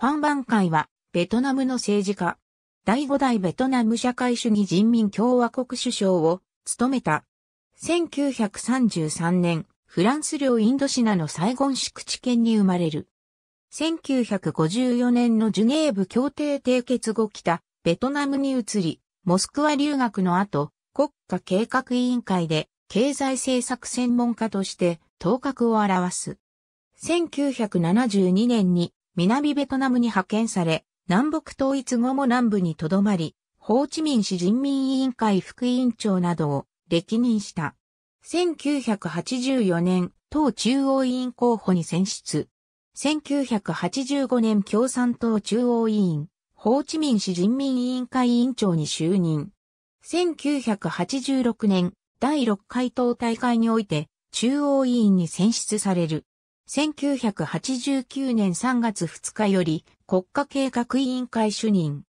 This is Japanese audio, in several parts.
ファンバン会は、ベトナムの政治家、第5代ベトナム社会主義人民共和国首相を務めた。1933年、フランス領インドシナのサイゴン宿地県に生まれる。1954年のジュネーブ協定締結後北、ベトナムに移り、モスクワ留学の後、国家計画委員会で経済政策専門家として頭角を表す。1972年に南ベトナムに派遣され、南北統一後も南部に留まり、ホーチミン市人民委員会副委員長などを歴任した。1984年、党中央委員候補に選出。1985年共産党中央委員、ホーチミン市人民委員会委員長に就任。1986年、第6回党大会において、中央委員に選出される。1989年3月2日より国家計画委員会主任。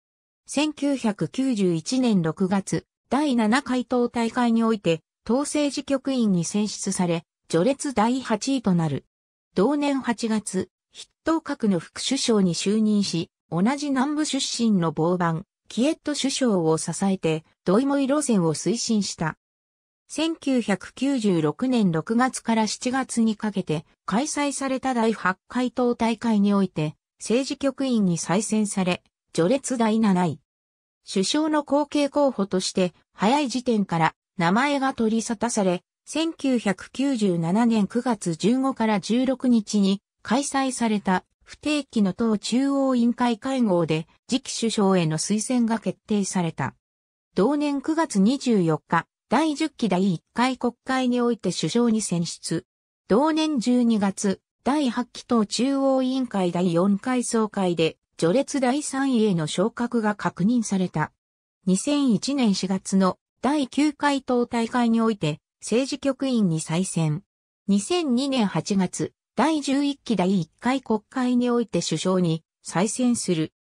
1991年6月、第7回党大会において、党政治局員に選出され、序列第8位となる。同年8月、筆頭閣の副首相に就任し、同じ南部出身の傍番、キエット首相を支えて、ドイモイ路線を推進した。1996年6月から7月にかけて開催された第8回党大会において政治局員に再選され、序列第7位。首相の後継候補として早い時点から名前が取り沙汰され、1997年9月15から16日に開催された不定期の党中央委員会会合で次期首相への推薦が決定された。同年9月24日、第10期第1回国会において首相に選出。同年12月、第8期党中央委員会第4回総会で、序列第3位への昇格が確認された。2001年4月の第9回党大会において、政治局員に再選。2002年8月、第11期第1回国会において首相に再選する。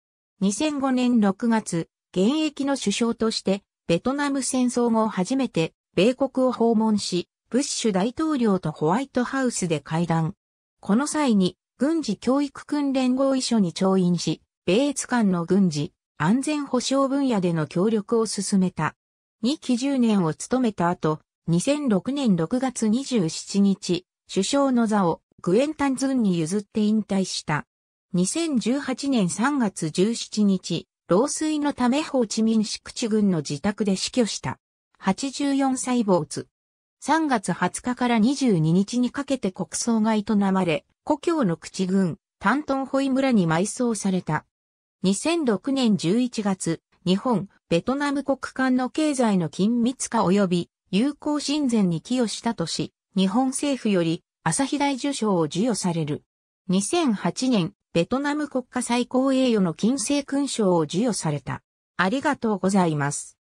2005年6月、現役の首相としてベトナム戦争後初めて米国を訪問し、ブッシュ大統領とホワイトハウスで会談。この際に軍事教育訓練合意書に調印し、米越間の軍事、安全保障分野での協力を進めた。2期10年を務めた後、2006年6月27日、首相の座をグエンタンズンに譲って引退した。2018年3月17日、老衰のためホーチミン市口郡の自宅で死去した。84歳坊津。3月20日から22日にかけて国葬が営まれ、故郷の口郡、丹東ホイ村に埋葬された。2006年11月、日本、ベトナム国間の経済の緊密化及び友好親善に寄与したとし、日本政府より朝日大受賞を授与される。2008年、ベトナム国家最高栄誉の金星勲章を授与された。ありがとうございます。